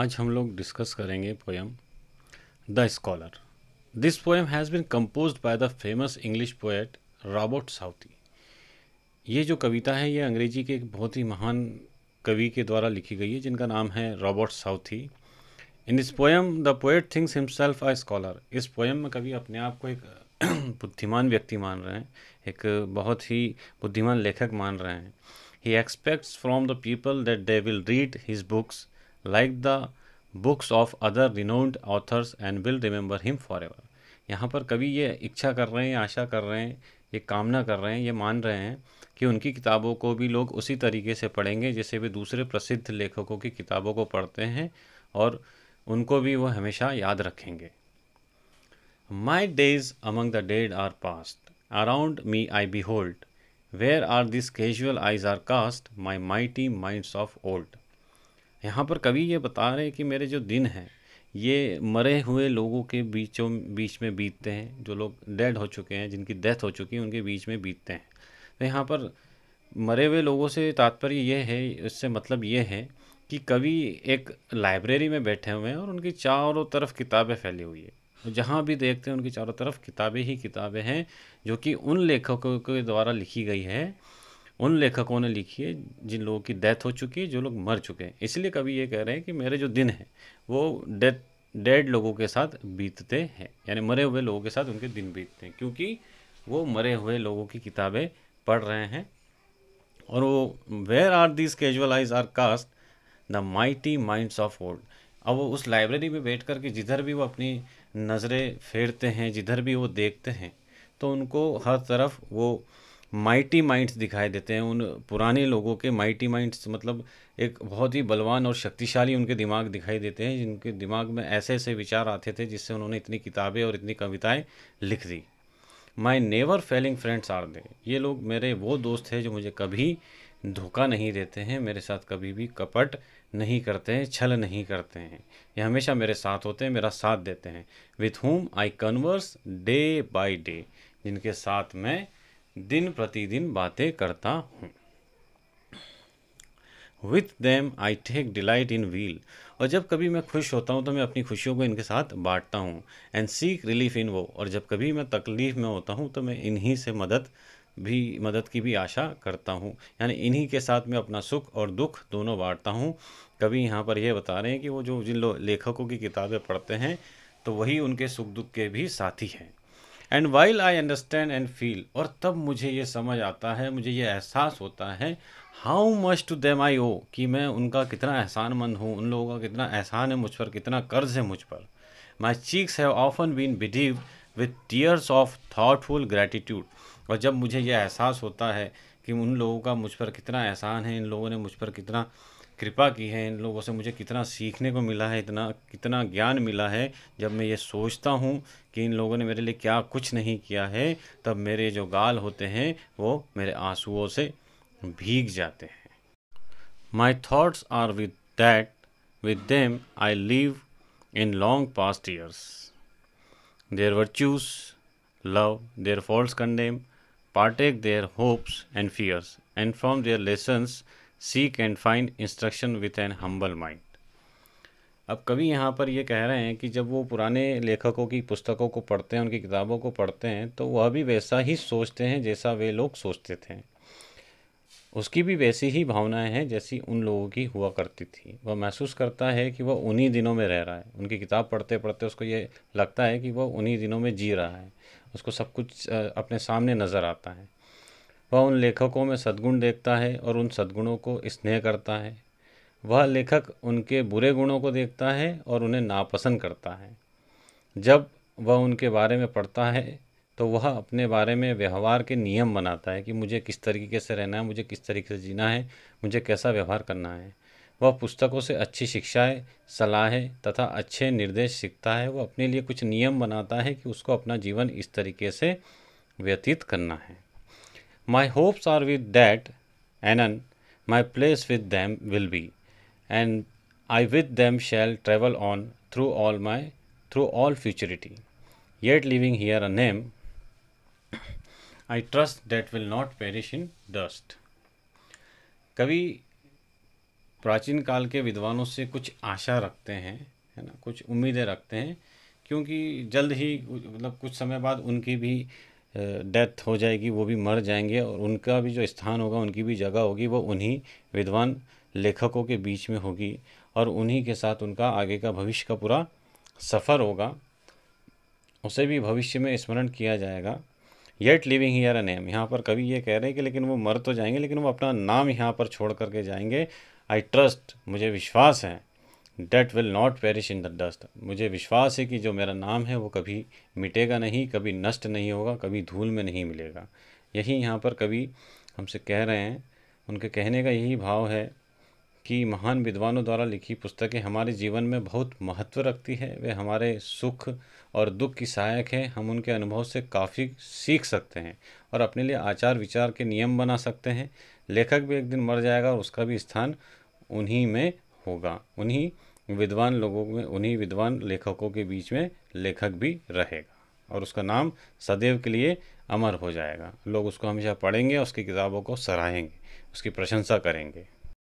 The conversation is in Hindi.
आज हम लोग डिस्कस करेंगे poem the scholar this poem has been composed by the famous English poet Robert Southey ये जो कविता है ये अंग्रेजी के एक बहुत ही महान कवि के द्वारा लिखी गई है जिनका नाम है Robert Southey in this poem the poet thinks himself a scholar इस पोएम में कवि अपने आप को एक बुद्धिमान व्यक्ति मान रहे हैं एक बहुत ही बुद्धिमान लेखक मान रहे हैं he expects from the people that they will read his books like the books of other renowned authors and will remember him for ever यहाँ पर कवि ये इच्छा कर रहे हैं आशा कर रहे हैं ये कामना कर रहे हैं ये मान रहे हैं कि उनकी किताबों को भी लोग उसी तरीके से पढ़ेंगे जैसे वे दूसरे प्रसिद्ध लेखकों की किताबों को पढ़ते हैं और उनको भी वो हमेशा याद रखेंगे my days among the dead are past around me I behold where are this casual eyes are cast my mighty minds of old यहाँ पर कवि ये बता रहे हैं कि मेरे जो दिन हैं ये मरे हुए लोगों के बीचों बीच में बीतते हैं जो लोग डेड हो चुके हैं जिनकी डेथ हो चुकी है उनके बीच में बीतते हैं तो यहाँ पर मरे हुए लोगों से तात्पर्य ये है इससे मतलब ये है कि कवि एक लाइब्रेरी में बैठे हुए हैं और उनकी चारों तरफ किताबें फैली हुई है जहाँ भी देखते हैं उनकी चारों तरफ किताबें ही किताबें हैं जो कि उन लेखकों के द्वारा लिखी गई है उन लेखकों ने लिखी है जिन लोगों की डेथ हो चुकी है जो लोग मर चुके हैं इसलिए कभी ये कह रहे हैं कि मेरे जो दिन हैं वो डेथ डेड लोगों के साथ बीतते हैं यानी मरे हुए लोगों के साथ उनके दिन बीतते हैं क्योंकि वो मरे हुए लोगों की किताबें पढ़ रहे हैं और वो where are these casual eyes are cast the mighty minds of old अब वो उस लाइब्रेरी में बैठ करके जिधर भी वो अपनी नज़रें फेरते हैं जिधर भी वो देखते हैं तो उनको हर तरफ वो माइटी माइंड्स दिखाई देते हैं उन पुराने लोगों के माइटी माइंड्स मतलब एक बहुत ही बलवान और शक्तिशाली उनके दिमाग दिखाई देते हैं जिनके दिमाग में ऐसे ऐसे विचार आते थे जिससे उन्होंने इतनी किताबें और इतनी कविताएं लिख दी my never failing friends are they ये लोग मेरे वो दोस्त हैं जो मुझे कभी धोखा नहीं देते हैं मेरे साथ कभी भी कपट नहीं करते हैं छल नहीं करते हैं ये हमेशा मेरे साथ होते हैं मेरा साथ देते हैं with whom I converse day by day जिनके साथ मैं दिन प्रतिदिन बातें करता हूँ with them I take delight in weal और जब कभी मैं खुश होता हूँ तो मैं अपनी खुशियों को इनके साथ बांटता हूँ एंड सीक रिलीफ इन वो और जब कभी मैं तकलीफ़ में होता हूँ तो मैं इन्हीं से मदद भी मदद की भी आशा करता हूँ यानी इन्हीं के साथ मैं अपना सुख और दुख दोनों बांटता हूँ कभी यहाँ पर यह बता रहे हैं कि वो जो जिन लेखकों की किताबें पढ़ते हैं तो वही उनके सुख दुख के भी साथी हैं and while I understand and feel और तब मुझे ये समझ आता है मुझे ये एहसास होता है how much to them I owe कि मैं उनका कितना एहसानमंद हूँ उन लोगों का कितना एहसान है मुझ पर कितना कर्ज है मुझ पर my cheeks have often been believe with tears of thoughtful gratitude और जब मुझे यह एहसास होता है कि उन लोगों का मुझ पर कितना एहसान है इन लोगों ने मुझ पर कितना कृपा की है इन लोगों से मुझे कितना सीखने को मिला है इतना कितना ज्ञान मिला है जब मैं ये सोचता हूँ कि इन लोगों ने मेरे लिए क्या कुछ नहीं किया है तब मेरे जो गाल होते हैं वो मेरे आंसुओं से भीग जाते हैं my thoughts are with that with them I live in long past years their virtues love their fault condemn partake their hopes and fears and from their lessons seek and find instruction with an humble mind अब कभी यहाँ पर ये कह रहे हैं कि जब वो पुराने लेखकों की पुस्तकों को पढ़ते हैं उनकी किताबों को पढ़ते हैं तो वह भी वैसा ही सोचते हैं जैसा वे लोग सोचते थे उसकी भी वैसी ही भावनाएं हैं जैसी उन लोगों की हुआ करती थी वह महसूस करता है कि वह उन्हीं दिनों में रह रहा है उनकी किताब पढ़ते पढ़ते उसको ये लगता है कि वह उन्हीं दिनों में जी रहा है उसको सब कुछ अपने सामने नज़र आता है वह उन लेखकों में सद्गुण देखता है और उन सद्गुणों को स्नेह करता है वह लेखक उनके बुरे गुणों को देखता है और उन्हें नापसंद करता है जब वह उनके बारे में पढ़ता है तो वह अपने बारे में व्यवहार के नियम बनाता है कि मुझे किस तरीके से रहना है मुझे किस तरीके से जीना है मुझे कैसा व्यवहार करना है वह पुस्तकों से अच्छी शिक्षाएं सलाहें तथा अच्छे निर्देश सीखता है वह अपने लिए कुछ नियम बनाता है कि उसको अपना जीवन इस तरीके से व्यतीत करना है My hopes are with that, Anan, my place with them will be, and I with them shall travel on through all my through all futurity. Yet leaving here a name, I trust that will not perish in dust. kavi प्राचीन काल के विद्वानों से कुछ आशा रखते हैं है ना कुछ उम्मीदें रखते हैं क्योंकि जल्द ही मतलब कुछ समय बाद उनकी भी डेथ हो जाएगी वो भी मर जाएंगे और उनका भी जो स्थान होगा उनकी भी जगह होगी वो उन्हीं विद्वान लेखकों के बीच में होगी और उन्हीं के साथ उनका आगे का भविष्य का पूरा सफ़र होगा उसे भी भविष्य में स्मरण किया जाएगा yet living here a name यहाँ पर कवि ये कह रहे हैं कि लेकिन वो मर तो जाएंगे लेकिन वो अपना नाम यहाँ पर छोड़ करके जाएंगे आई ट्रस्ट मुझे विश्वास है that will not perish in the dust मुझे विश्वास है कि जो मेरा नाम है वो कभी मिटेगा नहीं कभी नष्ट नहीं होगा कभी धूल में नहीं मिलेगा यही यहाँ पर कभी हमसे कह रहे हैं उनके कहने का यही भाव है कि महान विद्वानों द्वारा लिखी पुस्तकें हमारे जीवन में बहुत महत्व रखती है वे हमारे सुख और दुख की सहायक है हम उनके अनुभव से काफ़ी सीख सकते हैं और अपने लिए आचार विचार के नियम बना सकते हैं लेखक भी एक दिन मर जाएगा और उसका भी स्थान उन्हीं में होगा उन्हीं विद्वान लोगों में उन्हीं विद्वान लेखकों के बीच में लेखक भी रहेगा और उसका नाम सदैव के लिए अमर हो जाएगा लोग उसको हमेशा पढ़ेंगे और उसकी किताबों को सराहेंगे उसकी प्रशंसा करेंगे